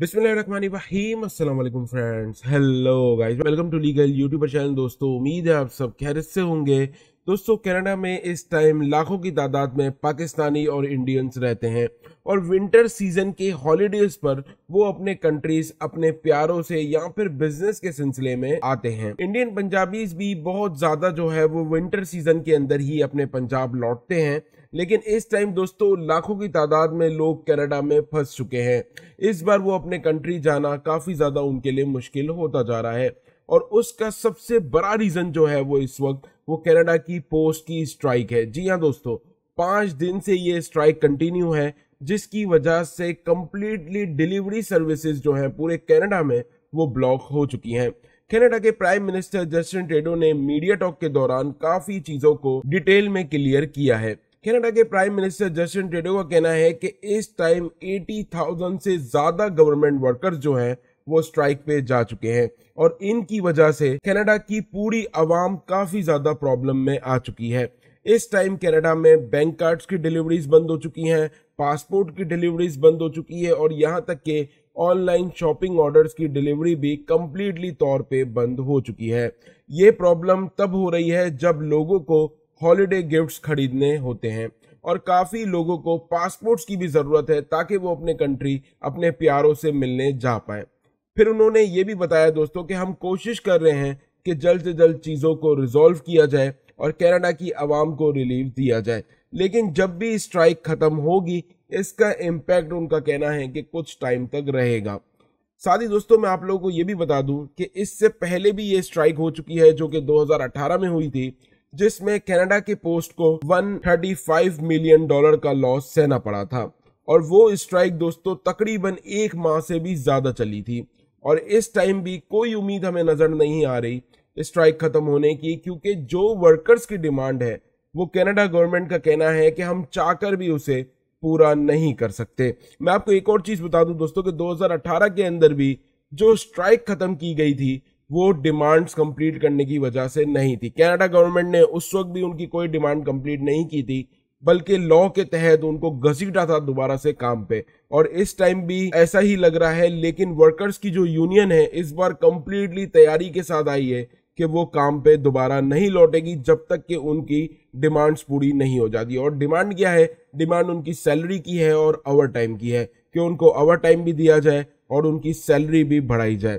बिस्मिल्लाम friends hello guys welcome to legal YouTuber channel दोस्तों उम्मीद है आप सब खैरियत से होंगे दोस्तों कनाडा में इस टाइम लाखों की तादाद में पाकिस्तानी और इंडियंस रहते हैं और विंटर सीजन के हॉलीडेज पर वो अपने कंट्रीज अपने प्यारों से या फिर बिजनेस के सिलसिले में आते हैं इंडियन पंजाबीज भी बहुत ज्यादा जो है वो विंटर सीजन के अंदर ही अपने पंजाब लौटते हैं लेकिन इस टाइम दोस्तों लाखों की तादाद में लोग कनाडा में फंस चुके हैं इस बार वो अपने कंट्री जाना काफ़ी ज़्यादा उनके लिए मुश्किल होता जा रहा है और उसका सबसे बड़ा रीज़न जो है वो इस वक्त वो कनाडा की पोस्ट की स्ट्राइक है जी हाँ दोस्तों पाँच दिन से ये स्ट्राइक कंटिन्यू है जिसकी वजह से कंप्लीटली डिलीवरी सर्विसेज जो हैं पूरे कनाडा में वो ब्लॉक हो चुकी हैं कनाडा के प्राइम मिनिस्टर जस्टिन ट्रेडो ने मीडिया टॉक के दौरान काफ़ी चीज़ों को डिटेल में क्लियर किया है कनाडा के प्राइम मिनिस्टर जस्टिन ट्रेडो का कहना है कि इस टाइम 80,000 से ज़्यादा गवर्नमेंट वर्कर्स जो हैं वो स्ट्राइक पे जा चुके हैं और इनकी वजह से कनाडा की पूरी आवाम काफ़ी ज़्यादा प्रॉब्लम में आ चुकी है इस टाइम कनाडा में बैंक कार्ड्स की डिलीवरीज बंद हो चुकी हैं पासपोर्ट की डिलीवरीज बंद हो चुकी है और यहाँ तक के ऑनलाइन शॉपिंग ऑर्डर्स की डिलीवरी भी कम्प्लीटली तौर पे बंद हो चुकी है ये प्रॉब्लम तब हो रही है जब लोगों को हॉलीडे गिफ्ट्स खरीदने होते हैं और काफ़ी लोगों को पासपोर्ट्स की भी ज़रूरत है ताकि वो अपने कंट्री अपने प्यारों से मिलने जा पाएँ फिर उन्होंने ये भी बताया दोस्तों कि हम कोशिश कर रहे हैं कि जल्द से जल्द चीज़ों को रिजॉल्व किया जाए और कैनाडा की आवाम को रिलीफ दिया जाए लेकिन जब भी स्ट्राइक ख़त्म होगी इसका इम्पैक्ट उनका कहना है कि कुछ टाइम तक रहेगा साथ ही दोस्तों मैं आप लोगों को ये भी बता दूं कि इससे पहले भी ये स्ट्राइक हो चुकी है जो कि 2018 में हुई थी जिसमें कनाडा के पोस्ट को 135 मिलियन डॉलर का लॉस सहना पड़ा था और वो स्ट्राइक दोस्तों तकरीबन एक माह से भी ज़्यादा चली थी और इस टाइम भी कोई उम्मीद हमें नज़र नहीं आ रही स्ट्राइक ख़त्म होने की क्योंकि जो वर्कर्स की डिमांड है वो कनाडा गवर्नमेंट का कहना है कि हम चाहकर भी उसे पूरा नहीं कर सकते मैं आपको एक और चीज़ बता दूं दोस्तों कि 2018 के अंदर भी जो स्ट्राइक ख़त्म की गई थी वो डिमांड्स कंप्लीट करने की वजह से नहीं थी कनाडा गवर्नमेंट ने उस वक्त भी उनकी कोई डिमांड कंप्लीट नहीं की थी बल्कि लॉ के तहत उनको घसीटा था दोबारा से काम पे और इस टाइम भी ऐसा ही लग रहा है लेकिन वर्कर्स की जो यूनियन है इस बार कंप्लीटली तैयारी के साथ आई है कि वो काम पे दोबारा नहीं लौटेगी जब तक कि उनकी डिमांड्स पूरी नहीं हो जाती और डिमांड क्या है डिमांड उनकी सैलरी की है और ओवर टाइम की है कि उनको ओवर टाइम भी दिया जाए और उनकी सैलरी भी बढ़ाई जाए